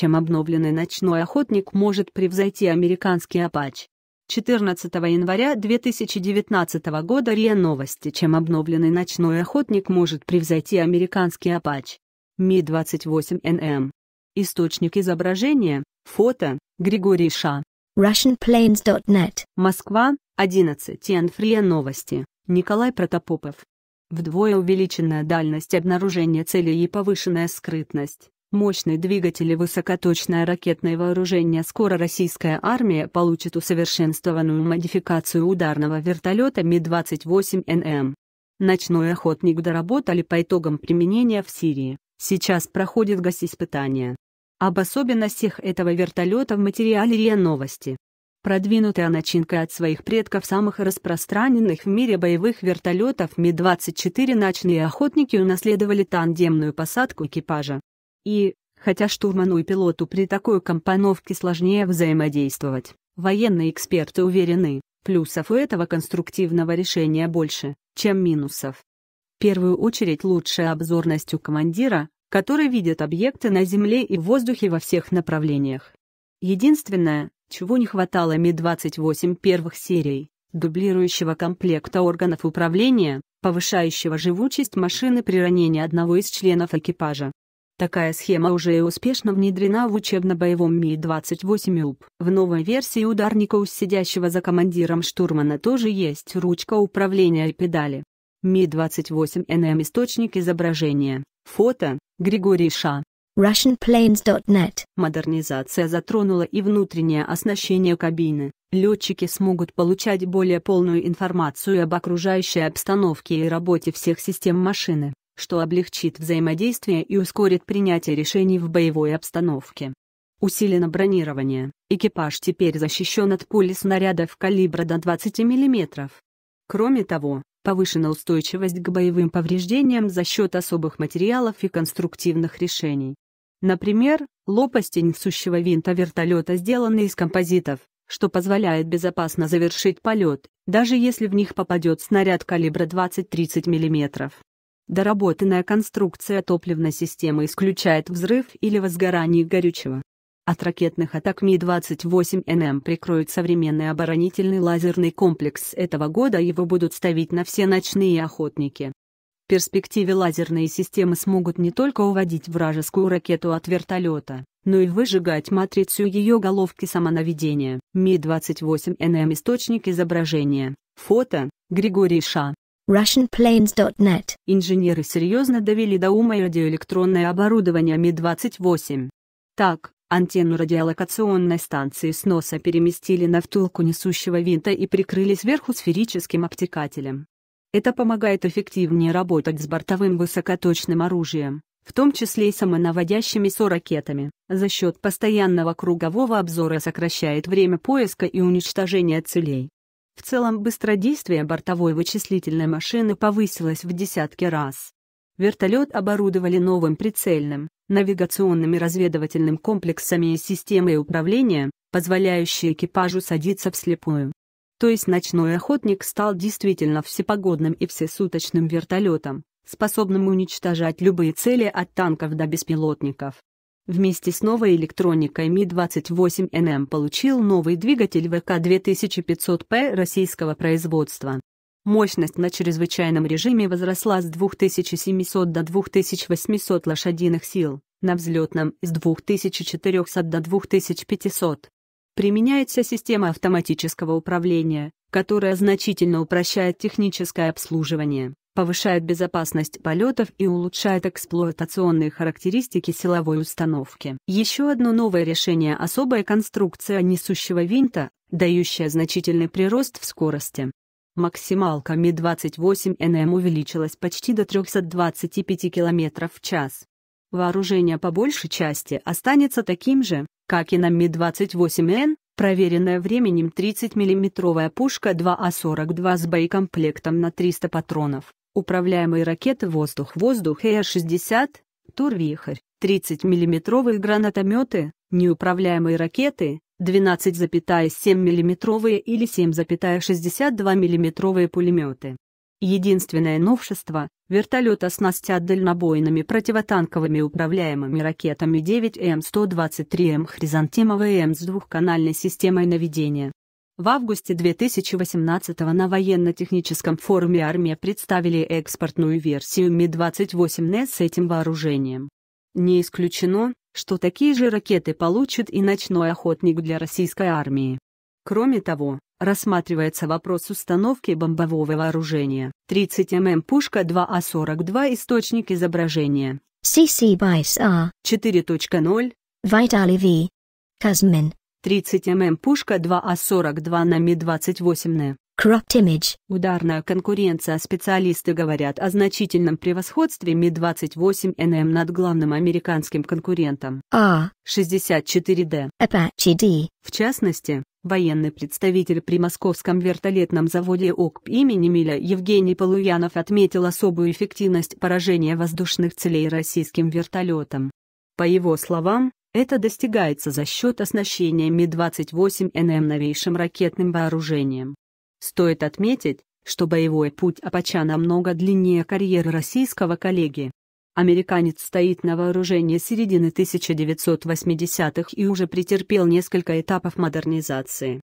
чем обновленный ночной охотник может превзойти американский Апач. 14 января 2019 года РИА Новости, чем обновленный ночной охотник может превзойти американский Апач. Ми-28НМ. Эм. Источник изображения, фото, Григорий Ша. RussianPlanes.net. Москва, 11 января новости. Николай Протопопов. Вдвое увеличенная дальность обнаружения цели и повышенная скрытность мощный двигатель и высокоточное ракетное вооружение скоро российская армия получит усовершенствованную модификацию ударного вертолета Ми-28НМ. Ночной охотник доработали по итогам применения в Сирии, сейчас проходит госиспытание. Об особенностях этого вертолета в материале РИА Новости. Продвинутая начинка от своих предков самых распространенных в мире боевых вертолетов Ми-24 ночные охотники унаследовали тандемную посадку экипажа. И, хотя штурману и пилоту при такой компоновке сложнее взаимодействовать, военные эксперты уверены, плюсов у этого конструктивного решения больше, чем минусов. В первую очередь лучшая обзорность у командира, который видит объекты на земле и в воздухе во всех направлениях. Единственное, чего не хватало Ми-28 первых серий, дублирующего комплекта органов управления, повышающего живучесть машины при ранении одного из членов экипажа. Такая схема уже и успешно внедрена в учебно-боевом Ми-28 УП. В новой версии ударника у сидящего за командиром штурмана тоже есть ручка управления и педали. Ми-28НМ Источник изображения. Фото. Григорий Ша. RussianPlanes.net Модернизация затронула и внутреннее оснащение кабины. Летчики смогут получать более полную информацию об окружающей обстановке и работе всех систем машины что облегчит взаимодействие и ускорит принятие решений в боевой обстановке. Усилено бронирование, экипаж теперь защищен от пули снарядов калибра до 20 мм. Кроме того, повышена устойчивость к боевым повреждениям за счет особых материалов и конструктивных решений. Например, лопасти несущего винта вертолета сделаны из композитов, что позволяет безопасно завершить полет, даже если в них попадет снаряд калибра 20-30 мм. Доработанная конструкция топливной системы исключает взрыв или возгорание горючего. От ракетных атак Ми-28НМ прикроет современный оборонительный лазерный комплекс этого года, его будут ставить на все ночные охотники. В перспективе лазерные системы смогут не только уводить вражескую ракету от вертолета, но и выжигать матрицу ее головки самонаведения. Ми-28НМ Источник изображения. Фото. Григорий Ша russianplanes.net. Инженеры серьезно довели до ума радиоэлектронное оборудование Ми-28. Так, антенну радиолокационной станции с носа переместили на втулку несущего винта и прикрыли сверху сферическим обтекателем. Это помогает эффективнее работать с бортовым высокоточным оружием, в том числе и самонаводящимися ракетами. За счет постоянного кругового обзора сокращает время поиска и уничтожения целей. В целом, быстродействие бортовой вычислительной машины повысилось в десятки раз. Вертолет оборудовали новым прицельным, навигационным и разведывательным комплексами и системой управления, позволяющей экипажу садиться вслепую. То есть ночной охотник стал действительно всепогодным и всесуточным вертолетом, способным уничтожать любые цели от танков до беспилотников. Вместе с новой электроникой Ми-28NM получил новый двигатель ВК-2500П российского производства. Мощность на чрезвычайном режиме возросла с 2700 до 2800 лошадиных сил, на взлетном – с 2400 до 2500. Применяется система автоматического управления, которая значительно упрощает техническое обслуживание повышает безопасность полетов и улучшает эксплуатационные характеристики силовой установки. Еще одно новое решение – особая конструкция несущего винта, дающая значительный прирост в скорости. Максималка Ми-28НМ увеличилась почти до 325 км в час. Вооружение по большей части останется таким же, как и на Ми-28Н, проверенная временем 30 миллиметровая пушка 2А42 а с боекомплектом на 300 патронов. Управляемые ракеты «Воздух-воздух» Э-60, Турвихарь, 30 миллиметровые гранатометы, неуправляемые ракеты, 12,7 миллиметровые или 7,62 миллиметровые пулеметы. Единственное новшество – вертолет оснастят дальнобойными противотанковыми управляемыми ракетами 9М123М Хризантемова М с двухканальной системой наведения. В августе 2018 на военно-техническом форуме армия представили экспортную версию Ми-28Н с этим вооружением. Не исключено, что такие же ракеты получит и ночной охотник для российской армии. Кроме того, рассматривается вопрос установки бомбового вооружения. 30 мм пушка 2А42 а источник изображения. CC BICE R 4.0 Vitali V Казмин 30 мм пушка 2А42 на Ми-28Н. Cropped Image. Ударная конкуренция, специалисты говорят о значительном превосходстве Ми-28НМ над главным американским конкурентом А-64Д. Apache D. В частности, военный представитель при Московском вертолетном заводе ОКП имени Миля Евгений Полуянов отметил особую эффективность поражения воздушных целей российским вертолетом. По его словам, это достигается за счет оснащения Ми-28НМ новейшим ракетным вооружением. Стоит отметить, что боевой путь Апача намного длиннее карьеры российского коллеги. Американец стоит на вооружении середины 1980-х и уже претерпел несколько этапов модернизации.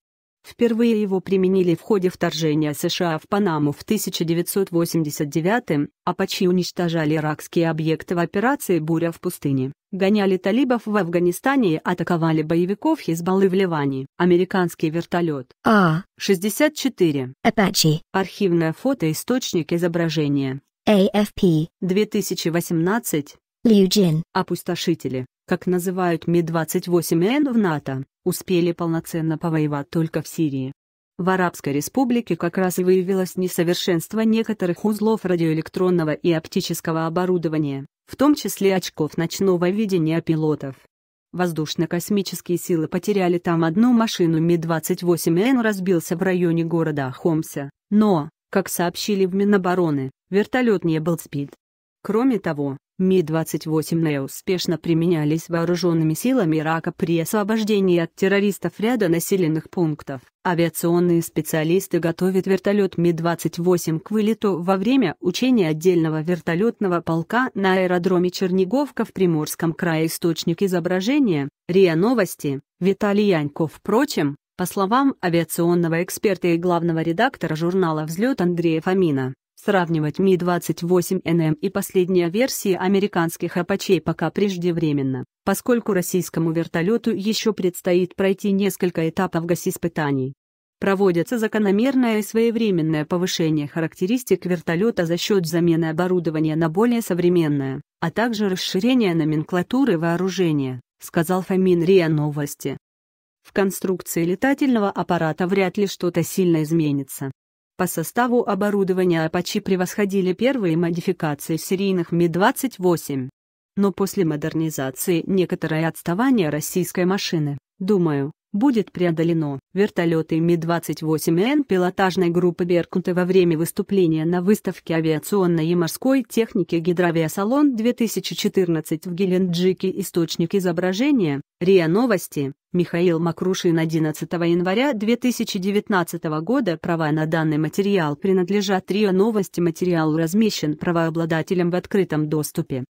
Впервые его применили в ходе вторжения США в Панаму в 1989-м, Апачи уничтожали иракские объекты в операции «Буря в пустыне», гоняли талибов в Афганистане и атаковали боевиков Хизбаллы в Ливане. Американский вертолет А-64 Apache. Архивное фото источник изображения. AFP 2018 Лью Джин. Опустошители как называют Ми-28Н в НАТО, успели полноценно повоевать только в Сирии. В Арабской республике как раз и выявилось несовершенство некоторых узлов радиоэлектронного и оптического оборудования, в том числе очков ночного видения пилотов. Воздушно-космические силы потеряли там одну машину Ми-28Н разбился в районе города Хомса, но, как сообщили в Минобороны, вертолет не был сбит. Кроме того, Ми-28 НЭ успешно применялись вооруженными силами Ирака при освобождении от террористов ряда населенных пунктов. Авиационные специалисты готовят вертолет Ми-28 к вылету во время учения отдельного вертолетного полка на аэродроме Черниговка в Приморском крае. Источник изображения, РИА Новости, Виталий Яньков. Впрочем, по словам авиационного эксперта и главного редактора журнала «Взлет» Андрея Фомина, Сравнивать Ми-28НМ и последние версии американских «Апачей» пока преждевременно, поскольку российскому вертолету еще предстоит пройти несколько этапов госиспытаний. Проводится закономерное и своевременное повышение характеристик вертолета за счет замены оборудования на более современное, а также расширение номенклатуры вооружения, сказал Фомин РИА Новости. В конструкции летательного аппарата вряд ли что-то сильно изменится, по составу оборудования Apache превосходили первые модификации серийных Ми-28. Но после модернизации некоторое отставание российской машины, думаю, будет преодолено. Вертолеты Ми-28Н пилотажной группы «Беркута» во время выступления на выставке авиационной и морской техники «Гидравиасалон-2014» в Геленджике «Источник изображения», РИА Новости, Михаил Макрушин 11 января 2019 года права на данный материал принадлежат РИА Новости материал размещен правообладателем в открытом доступе.